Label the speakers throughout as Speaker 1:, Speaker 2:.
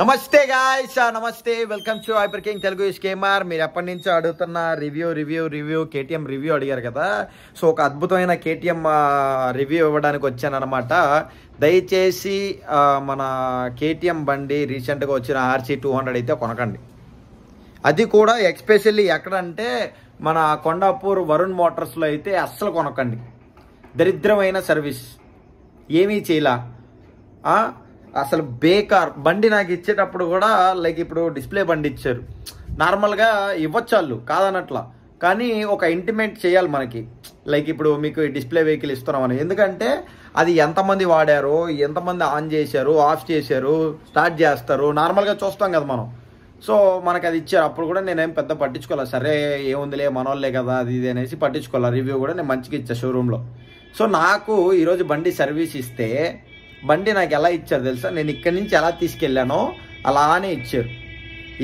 Speaker 1: నమస్తే గాయస్ నమస్తే welcome to hyper king Telugu is KMR మీరు ఎప్పటి నుంచో అడుగుతున్న review review review KTM review అడిగారు కదా సో ఒక అద్భుతమైన కేటీఎం రివ్యూ ఇవ్వడానికి వచ్చానమాట దయచేసి మన కేటీఎం బండి రీసెంట్గా వచ్చిన ఆర్సీ టూ హండ్రెడ్ అయితే కొనకండి అది కూడా ఎక్స్పెషల్లీ ఎక్కడంటే మన కొండాపూర్ వరుణ్ మోటార్స్లో అయితే అస్సలు కొనకండి దరిద్రమైన సర్వీస్ ఏమీ చేయలా అసలు బేకార్ బండి నాకు ఇచ్చేటప్పుడు కూడా లైక్ ఇప్పుడు డిస్ప్లే బండి ఇచ్చారు నార్మల్గా ఇవ్వచ్చు వాళ్ళు కాదనట్లా కానీ ఒక ఇంటిమేట్ చేయాలి మనకి లైక్ ఇప్పుడు మీకు డిస్ప్లే వెహికల్ ఇస్తున్నామని ఎందుకంటే అది ఎంతమంది వాడారు ఎంతమంది ఆన్ చేశారు ఆఫ్ చేశారు స్టార్ట్ చేస్తారు నార్మల్గా చూస్తాం కదా మనం సో మనకు అది ఇచ్చారు అప్పుడు కూడా నేనేం పెద్ద పట్టించుకోవాలి సరే ఏముందిలే మనోళ్ళే కదా అది ఇది అనేసి పట్టించుకోవాలి రివ్యూ కూడా నేను మంచిగా ఇచ్చా షోరూంలో సో నాకు ఈరోజు బండి సర్వీస్ ఇస్తే బండి నాకు ఎలా ఇచ్చారు తెలుసా నేను ఇక్కడి నుంచి ఎలా తీసుకెళ్ళానో అలానే ఇచ్చారు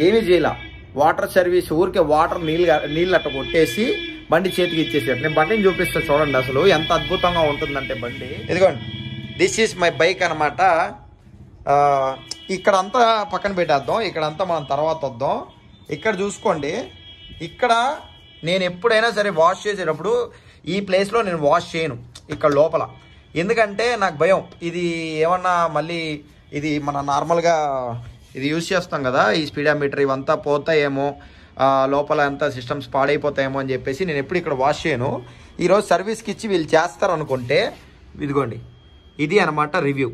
Speaker 1: ఏమీ చేయలా వాటర్ సర్వీస్ ఊరికే వాటర్ నీళ్ళు నీళ్ళు అట్ట కొట్టేసి బండి చేతికి ఇచ్చేసారు నేను బండిని చూపిస్తాను చూడండి అసలు ఎంత అద్భుతంగా ఉంటుందంటే బండి ఇదిగోండి దిస్ ఈజ్ మై బైక్ అనమాట ఇక్కడ అంతా పక్కన పెట్టేద్దాం ఇక్కడంతా మనం తర్వాత వద్దాం ఇక్కడ చూసుకోండి ఇక్కడ నేను ఎప్పుడైనా సరే వాష్ చేసేటప్పుడు ఈ ప్లేస్లో నేను వాష్ చేయను ఇక్కడ లోపల ఎందుకంటే నాకు భయం ఇది ఏమన్నా మళ్ళీ ఇది మన నార్మల్గా ఇది యూజ్ చేస్తాం కదా ఈ స్పీడామీటర్ ఇవంతా పోతాయేమో లోపల అంతా సిస్టమ్స్ పాడైపోతాయేమో అని చెప్పేసి నేను ఎప్పుడు ఇక్కడ వాష్ చేయను ఈరోజు సర్వీస్కి ఇచ్చి వీళ్ళు చేస్తారనుకుంటే ఇదిగోండి ఇది అనమాట రివ్యూ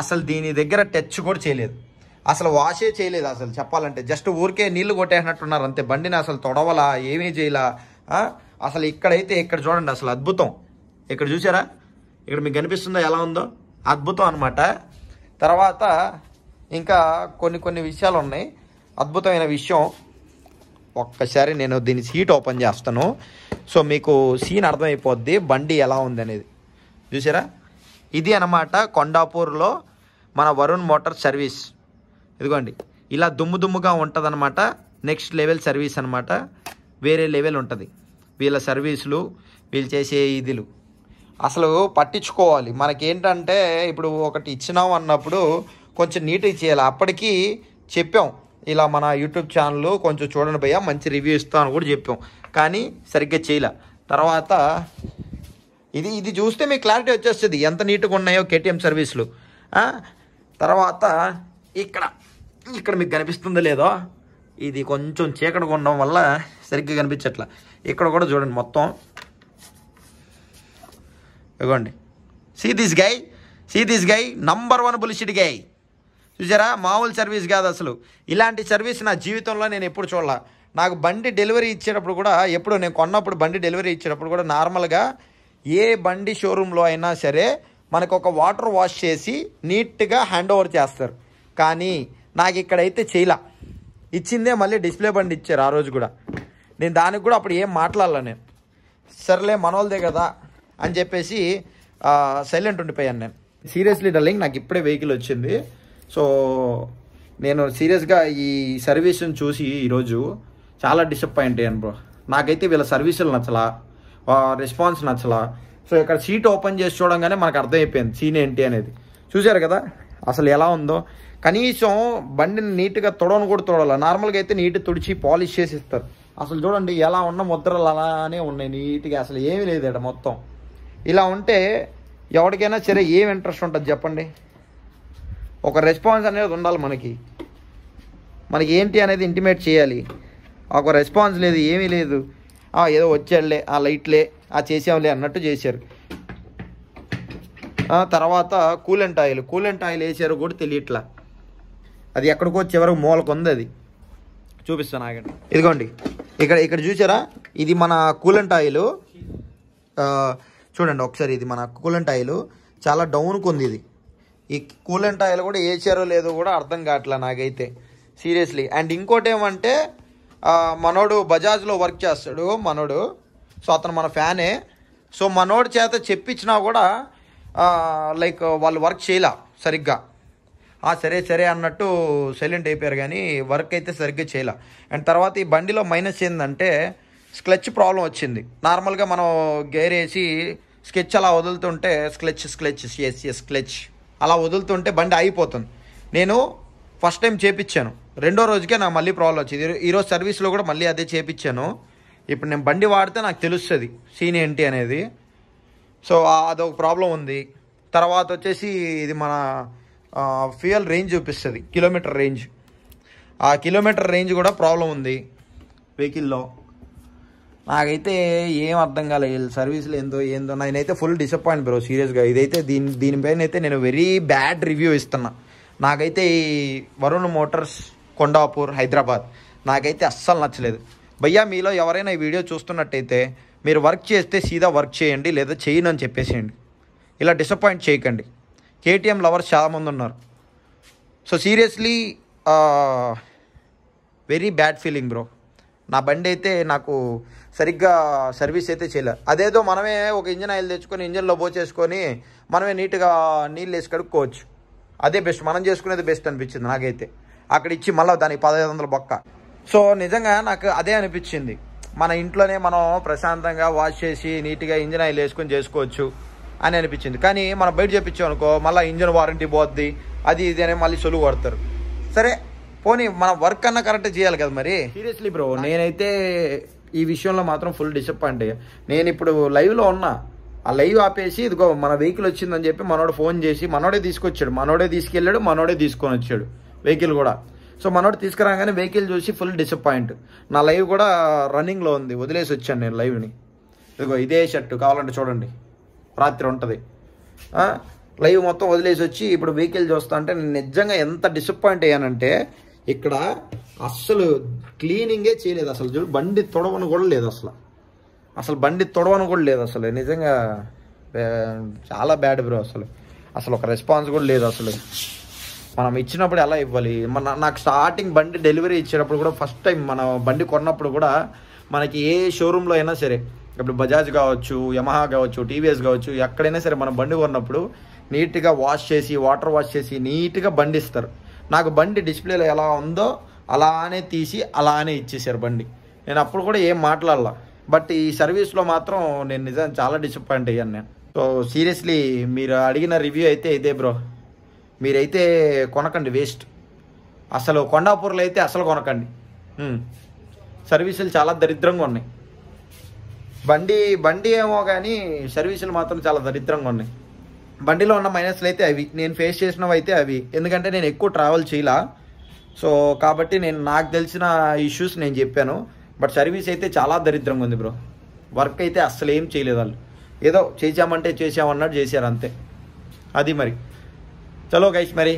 Speaker 1: అసలు దీని దగ్గర టచ్ కూడా చేయలేదు అసలు వాషే చేయలేదు అసలు చెప్పాలంటే జస్ట్ ఊరికే నీళ్లు కొట్టేసినట్టున్నారు అంతే బండిని అసలు తొడవలా ఏమీ చేయలా అసలు ఇక్కడైతే ఇక్కడ చూడండి అసలు అద్భుతం ఇక్కడ చూసారా ఇక్కడ మీకు కనిపిస్తుందా ఎలా ఉందో అద్భుతం అనమాట తర్వాత ఇంకా కొన్ని కొన్ని విషయాలు ఉన్నాయి అద్భుతమైన విషయం ఒక్కసారి నేను దీని సీట్ ఓపెన్ చేస్తాను సో మీకు సీన్ అర్థమైపోద్ది బండి ఎలా ఉంది అనేది చూసారా ఇది అనమాట కొండాపూర్లో మన వరుణ్ మోటార్ సర్వీస్ ఇదిగోండి ఇలా దుమ్ము దుమ్ముగా ఉంటుందన్నమాట నెక్స్ట్ లెవెల్ సర్వీస్ అనమాట వేరే లెవెల్ ఉంటుంది వీళ్ళ సర్వీసులు వీళ్ళు చేసే ఇదిలు అసలు పట్టించుకోవాలి మనకేంటంటే ఇప్పుడు ఒకటి ఇచ్చినాం అన్నప్పుడు కొంచెం నీట్గా చేయాలి అప్పటికీ చెప్పాం ఇలా మన యూట్యూబ్ ఛానల్ కొంచెం చూడండి భయ్యా మంచి రివ్యూ ఇస్తాం అని కూడా చెప్పాం కానీ సరిగ్గా చేయలే తర్వాత ఇది ఇది చూస్తే మీకు క్లారిటీ వచ్చేస్తుంది ఎంత నీట్గా ఉన్నాయో కేటీఎం సర్వీసులు తర్వాత ఇక్కడ ఇక్కడ మీకు కనిపిస్తుందో లేదో ఇది కొంచెం చీకటిగా ఉండడం వల్ల సరిగ్గా కనిపించట్లా ఇక్కడ కూడా చూడండి మొత్తం ఇవ్వండి see this guy see this guy number one bullshit guy చూసారా మామూలు సర్వీస్ కాదు అసలు ఇలాంటి సర్వీస్ నా జీవితంలో నేను ఎప్పుడు చూడాల నాకు బండి డెలివరీ ఇచ్చేటప్పుడు కూడా ఎప్పుడు నేను కొన్నప్పుడు బండి డెలివరీ ఇచ్చేటప్పుడు కూడా నార్మల్గా ఏ బండి షోరూంలో అయినా సరే మనకు ఒక వాటర్ వాష్ చేసి నీట్గా హ్యాండ్ ఓవర్ చేస్తారు కానీ నాకు ఇక్కడైతే చేయలా ఇచ్చిందే మళ్ళీ డిస్ప్లే బండి ఇచ్చారు ఆ రోజు కూడా నేను దానికి కూడా అప్పుడు ఏం మాట్లాడాల నేను సర్లే మనోళ్ళదే కదా అని చెప్పేసి సైలెంట్ ఉండిపోయాను నేను సీరియస్లీ డల్లింగ్ నాకు ఇప్పుడే వెహికల్ వచ్చింది సో నేను సీరియస్గా ఈ సర్వీస్ని చూసి ఈరోజు చాలా డిసప్పాయింట్ అయ్యాను బ్రో నాకైతే వీళ్ళ సర్వీసులు నచ్చలా రెస్పాన్స్ నచ్చలా సో ఇక్కడ సీట్ ఓపెన్ చేసి చూడంగానే మనకు అర్థమైపోయింది సీన్ ఏంటి అనేది చూశారు కదా అసలు ఎలా ఉందో కనీసం బండిని నీట్గా తొడవను కూడా తొడాలి నార్మల్గా అయితే నీట్ తుడిచి పాలిష్ చేసి ఇస్తారు అసలు చూడండి ఎలా ఉన్న ముద్రలు అలానే ఉన్నాయి నీట్గా అసలు ఏమీ లేదు ఇక్కడ మొత్తం ఇలా ఉంటే ఎవరికైనా సరే ఏం ఇంట్రెస్ట్ ఉంటుంది చెప్పండి ఒక రెస్పాన్స్ అనేది ఉండాలి మనకి మనకి ఏంటి అనేది ఇంటిమేట్ చేయాలి ఒక రెస్పాన్స్ లేదు ఏమీ లేదు ఏదో వచ్చాడులే ఆ లైట్లే ఆ చేసాంలే అన్నట్టు చేశారు తర్వాత కూలెంట్ ఆయిల్ కూలెంట్ ఆయిల్ వేసారు కూడా తెలియట్లా అది ఎక్కడికో చివరకు మూలకు ఉంది అది చూపిస్తాను ఆగండి ఇదిగోండి ఇక్కడ ఇక్కడ చూసారా ఇది మన కూలెంట్ ఆయిల్ చూడండి ఒకసారి ఇది మన కూలెంట్ ఆయిల్ చాలా డౌన్ కొంది ఇది ఈ కూలెంట్ ఆయిల్ కూడా చేరో లేదో కూడా అర్థం కావట్లే నాకైతే సీరియస్లీ అండ్ ఇంకోటి ఏమంటే మనోడు బజాజ్లో వర్క్ చేస్తాడు మనోడు సో అతను మన ఫ్యానే సో మనోడు చేత చెప్పించినా కూడా లైక్ వాళ్ళు వర్క్ చేయలే సరిగ్గా సరే సరే అన్నట్టు సైలెంట్ అయిపోయారు కానీ వర్క్ అయితే సరిగ్గా చేయలే అండ్ తర్వాత ఈ బండిలో మైనస్ ఏంటంటే స్క్లచ్ ప్రాబ్లం వచ్చింది నార్మల్గా మనం గేర్ వేసి స్కెచ్ అలా వదులుతుంటే స్క్లచ్ స్క్లచ్ ఎస్ స్క్లచ్ అలా వదులుతుంటే బండి అయిపోతుంది నేను ఫస్ట్ టైం చేపించాను రెండో రోజుకే నాకు మళ్ళీ ప్రాబ్లం వచ్చింది ఈరోజు సర్వీస్లో కూడా మళ్ళీ అదే చేపించాను ఇప్పుడు నేను బండి వాడితే నాకు తెలుస్తుంది సీన్ ఏంటి అనేది సో అదొక ప్రాబ్లం ఉంది తర్వాత వచ్చేసి ఇది మన ఫ్యూయల్ రేంజ్ చూపిస్తుంది కిలోమీటర్ రేంజ్ ఆ కిలోమీటర్ రేంజ్ కూడా ప్రాబ్లం ఉంది వెహికల్లో నాకైతే ఏం అర్థం కాలేదు సర్వీస్లు ఏందో ఏందో నేనైతే ఫుల్ డిసప్పాయింట్ బ్రో సీరియస్గా ఇదైతే దీని దీనిపైన అయితే నేను వెరీ బ్యాడ్ రివ్యూ ఇస్తున్నా నాకైతే ఈ వరుణ్ మోటార్స్ కొండాపూర్ హైదరాబాద్ నాకైతే అస్సలు నచ్చలేదు భయ్యా మీలో ఎవరైనా ఈ వీడియో చూస్తున్నట్టయితే మీరు వర్క్ చేస్తే సీదా వర్క్ చేయండి లేదా చేయను అని చెప్పేసేయండి ఇలా డిసప్పాయింట్ చేయకండి కేటీఎం లవర్స్ చాలామంది ఉన్నారు so seriously very bad feeling bro నా బండి అయితే నాకు సరిగ్గా సర్వీస్ అయితే చేయలేదు అదేదో మనమే ఒక ఇంజన్ ఆయిల్ తెచ్చుకొని ఇంజన్లో చేసుకొని మనమే నీట్గా నీళ్ళు వేసి కడుక్కోవచ్చు అదే బెస్ట్ మనం చేసుకునేది బెస్ట్ అనిపించింది నాకైతే అక్కడ ఇచ్చి మళ్ళీ దానికి పదహైదు వందల బొక్క సో నిజంగా నాకు అదే అనిపించింది మన ఇంట్లోనే మనం ప్రశాంతంగా వాష్ చేసి నీట్గా ఇంజన్ ఆయిల్ వేసుకొని చేసుకోవచ్చు అని అనిపించింది కానీ మనం బయట చేపించాం అనుకో మళ్ళీ ఇంజన్ వారంటీ పోద్ది అది ఇది అని మళ్ళీ సొలువు కొడతారు సరే పోనీ మన వర్క్ అన్న కరెక్ట్ చేయాలి కదా మరి సీరియస్లీ బ్రో నేనైతే ఈ విషయంలో మాత్రం ఫుల్ డిసప్పాయింట్ నేను ఇప్పుడు లైవ్లో ఉన్నా ఆ లైవ్ ఆపేసి ఇదిగో మన వెహికల్ వచ్చిందని చెప్పి మనోడు ఫోన్ చేసి మనోడే తీసుకొచ్చాడు మనోడే తీసుకెళ్ళాడు మనోడే తీసుకొని వచ్చాడు వెహికల్ కూడా సో మనోడు తీసుకురాగానే వెహికల్ చూసి ఫుల్ డిసప్పాయింట్ నా లైవ్ కూడా రన్నింగ్లో ఉంది వదిలేసి వచ్చాను నేను లైవ్ని ఇదిగో ఇదే షర్టు కావాలంటే చూడండి రాత్రి ఉంటుంది లైవ్ మొత్తం వదిలేసి వచ్చి ఇప్పుడు వెహికల్ చూస్తా అంటే నేను నిజంగా ఎంత డిసప్పాయింట్ అయ్యానంటే ఇక్కడ అస్సలు క్లీనింగే చేయలేదు అసలు చూడు బండి తొడవను కూడా లేదు అసలు అసలు బండి తొడవను కూడా లేదు అసలు నిజంగా చాలా బ్యాడ్ బ్రో అసలు అసలు ఒక రెస్పాన్స్ కూడా లేదు అసలు మనం ఇచ్చినప్పుడు ఎలా ఇవ్వాలి మన నాకు స్టార్టింగ్ బండి డెలివరీ ఇచ్చేటప్పుడు కూడా ఫస్ట్ టైం మనం బండి కొన్నప్పుడు కూడా మనకి ఏ షోరూంలో అయినా సరే ఇప్పుడు బజాజ్ కావచ్చు యమహా కావచ్చు టీవీఎస్ కావచ్చు ఎక్కడైనా సరే మనం బండి కొన్నప్పుడు నీట్గా వాష్ చేసి వాటర్ వాష్ చేసి నీట్గా బండి ఇస్తారు నాకు బండి డిస్ప్లేలో ఎలా ఉందో అలానే తీసి అలానే ఇచ్చేసారు బండి నేను అప్పుడు కూడా ఏం మాట్లాడాల బట్ ఈ సర్వీస్లో మాత్రం నేను నిజంగా చాలా డిసప్పాయింట్ అయ్యాను నేను సో సీరియస్లీ మీరు అడిగిన రివ్యూ అయితే ఇదే బ్రో మీరైతే కొనకండి వేస్ట్ అసలు కొండాపూర్లో అయితే అసలు కొనకండి సర్వీసులు చాలా దరిద్రంగా ఉన్నాయి బండి బండి ఏమో కానీ సర్వీసులు మాత్రం చాలా దరిద్రంగా ఉన్నాయి బండిలో ఉన్న మైనస్లు అయితే అవి నేను ఫేస్ చేసినవి అయితే అవి ఎందుకంటే నేను ఎక్కువ ట్రావెల్ చేయలా సో కాబట్టి నేను నాకు తెలిసిన ఇష్యూస్ నేను చెప్పాను బట్ సర్వీస్ అయితే చాలా దరిద్రంగా ఉంది బ్రో వర్క్ అయితే అస్సలు ఏం చేయలేదు వాళ్ళు ఏదో చేసామంటే చేసామన్నాడు చేశారు అంతే అది మరి చలో గైస్ మరి